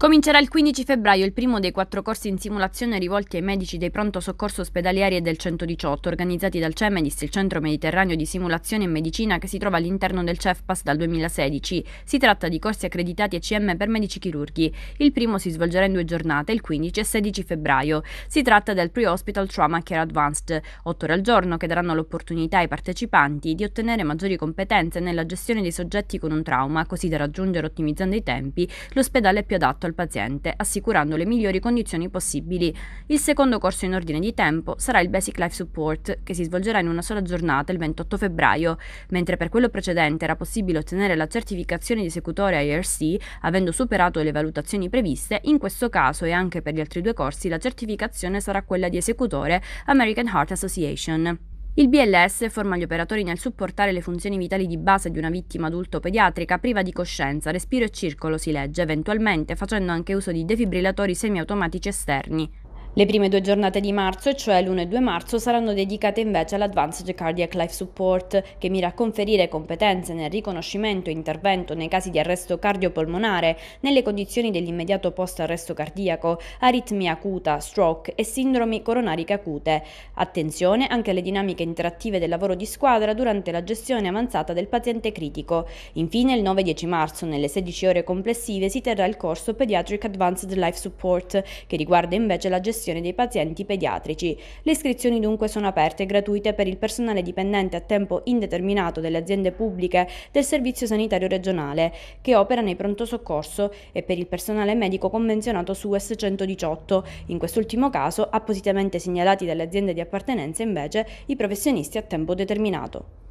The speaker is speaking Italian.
Comincerà il 15 febbraio il primo dei quattro corsi in simulazione rivolti ai medici dei pronto soccorso ospedalieri e del 118, organizzati dal CEMEDIS, il Centro Mediterraneo di Simulazione e Medicina, che si trova all'interno del CEFPAS dal 2016. Si tratta di corsi accreditati e CM per medici chirurghi. Il primo si svolgerà in due giornate, il 15 e 16 febbraio. Si tratta del Pre-Hospital Trauma Care Advanced, otto ore al giorno, che daranno l'opportunità ai partecipanti di ottenere maggiori competenze nella gestione dei soggetti con un trauma, così da raggiungere, ottimizzando i tempi, l'ospedale più adatto al paziente, assicurando le migliori condizioni possibili. Il secondo corso in ordine di tempo sarà il Basic Life Support, che si svolgerà in una sola giornata il 28 febbraio, mentre per quello precedente era possibile ottenere la certificazione di esecutore IRC avendo superato le valutazioni previste, in questo caso e anche per gli altri due corsi la certificazione sarà quella di esecutore American Heart Association. Il BLS forma gli operatori nel supportare le funzioni vitali di base di una vittima adulto-pediatrica priva di coscienza, respiro e circolo, si legge, eventualmente facendo anche uso di defibrillatori semiautomatici esterni. Le prime due giornate di marzo, cioè l'1 e 2 marzo, saranno dedicate invece all'Advanced Cardiac Life Support, che mira a conferire competenze nel riconoscimento e intervento nei casi di arresto cardiopolmonare, nelle condizioni dell'immediato post-arresto cardiaco, aritmia acuta, stroke e sindromi coronariche acute. Attenzione anche alle dinamiche interattive del lavoro di squadra durante la gestione avanzata del paziente critico. Infine, il 9-10 marzo, nelle 16 ore complessive, si terrà il corso Pediatric Advanced Life Support, che riguarda invece la gestione gestione dei pazienti pediatrici. Le iscrizioni dunque sono aperte e gratuite per il personale dipendente a tempo indeterminato delle aziende pubbliche del Servizio Sanitario Regionale che opera nei pronto soccorso e per il personale medico convenzionato su S118, in quest'ultimo caso appositamente segnalati dalle aziende di appartenenza invece i professionisti a tempo determinato.